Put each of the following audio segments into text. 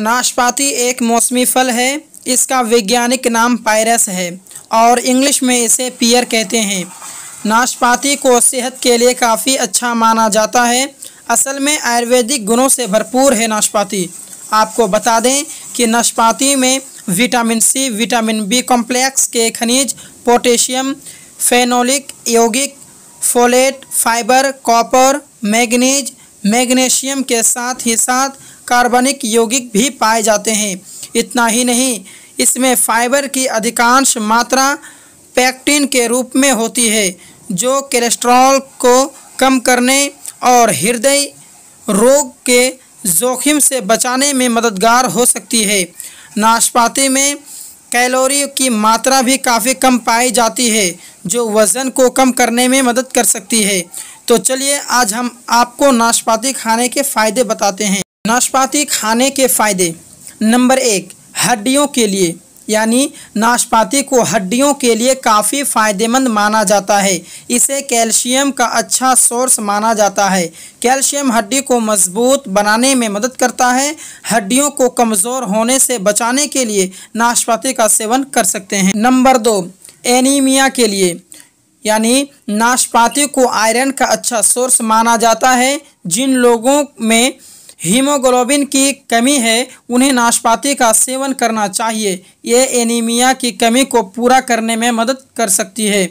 नाशपाती एक मौसमी फल है इसका वैज्ञानिक नाम पायरस है और इंग्लिश में इसे पियर कहते हैं नाशपाती को सेहत के लिए काफ़ी अच्छा माना जाता है असल में आयुर्वेदिक गुणों से भरपूर है नाशपाती आपको बता दें कि नाशपाती में vitamin C vitamin B complex के खनिज पोटेशियम फेनोलिक यौगिक folate fibre copper manganese magnesium के साथ ही साथ कार्बनिक यौगिक भी पाए जाते हैं इतना ही नहीं इसमें फाइबर की अधिकांश मात्रा पैक्टिन के रूप में होती है जो कोलेस्ट्रॉल को कम करने और हृदय रोग के जोखिम से बचाने में मददगार हो सकती है नाशपाती में कैलोरी की मात्रा भी काफ़ी कम पाई जाती है जो वज़न को कम करने में मदद कर सकती है तो चलिए आज हम आपको नाशपाती खाने के फ़ायदे बताते हैं नाशपाती खाने के फ़ायदे नंबर एक हड्डियों के लिए यानी नाशपाती को हड्डियों के लिए काफ़ी फ़ायदेमंद माना जाता है इसे कैल्शियम का अच्छा सोर्स माना जाता है कैल्शियम हड्डी को मजबूत बनाने में मदद करता है हड्डियों को कमज़ोर होने से बचाने के लिए नाशपाती का सेवन कर सकते हैं नंबर दो एनीमिया के लिए यानी नाशपाती को आयरन का अच्छा सोर्स माना जाता है जिन लोगों में हीमोग्लोबिन की कमी है उन्हें नाशपाती का सेवन करना चाहिए यह एनीमिया की कमी को पूरा करने में मदद कर सकती है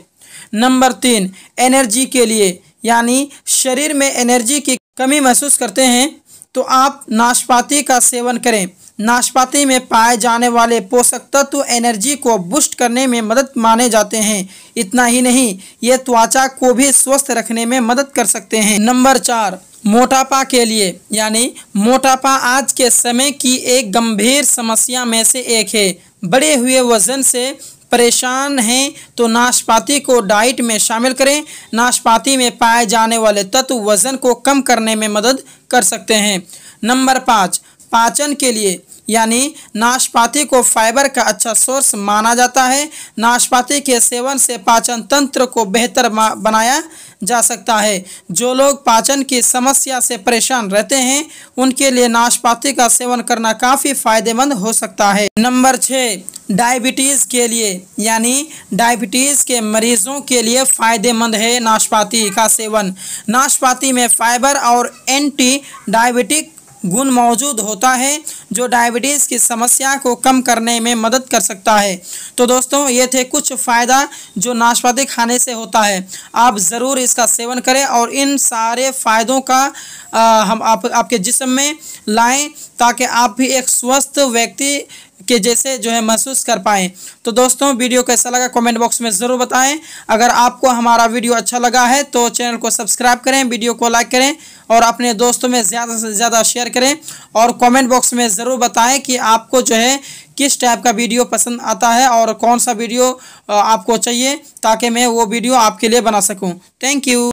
नंबर तीन एनर्जी के लिए यानी शरीर में एनर्जी की कमी महसूस करते हैं तो आप नाशपाती का सेवन करें नाशपाती में पाए जाने वाले पोषक तत्व एनर्जी को बूस्ट करने में मदद माने जाते हैं इतना ही नहीं ये त्वचा को भी स्वस्थ रखने में मदद कर सकते हैं नंबर चार मोटापा के लिए यानी मोटापा आज के समय की एक गंभीर समस्या में से एक है बढ़े हुए वजन से परेशान हैं तो नाशपाती को डाइट में शामिल करें नाशपाती में पाए जाने वाले तत्व वजन को कम करने में मदद कर सकते हैं नंबर पाँच पाचन के लिए यानी नाशपाती को फाइबर का अच्छा सोर्स माना जाता है नाशपाती के सेवन से पाचन तंत्र को बेहतर बनाया जा सकता है जो लोग पाचन की समस्या से परेशान रहते हैं उनके लिए नाशपाती का सेवन करना काफ़ी फायदेमंद हो सकता है नंबर छः डायबिटीज़ के लिए यानी डायबिटीज़ के मरीज़ों के लिए फ़ायदेमंद है नाशपाती का सेवन नाशपाती में फाइबर और एंटी डायबिटिक गुण मौजूद होता है जो डायबिटीज़ की समस्या को कम करने में मदद कर सकता है तो दोस्तों ये थे कुछ फ़ायदा जो नाशपाती खाने से होता है आप ज़रूर इसका सेवन करें और इन सारे फ़ायदों का आ, हम आप आपके जिसम में लाएँ ताकि आप भी एक स्वस्थ व्यक्ति के जैसे जो है महसूस कर पाएँ तो दोस्तों वीडियो कैसा लगा कमेंट बॉक्स में ज़रूर बताएं अगर आपको हमारा वीडियो अच्छा लगा है तो चैनल को सब्सक्राइब करें वीडियो को लाइक करें और अपने दोस्तों में ज़्यादा से ज़्यादा शेयर करें और कमेंट बॉक्स में ज़रूर बताएं कि आपको जो है किस टाइप का वीडियो पसंद आता है और कौन सा वीडियो आपको चाहिए ताकि मैं वो वीडियो आपके लिए बना सकूँ थैंक यू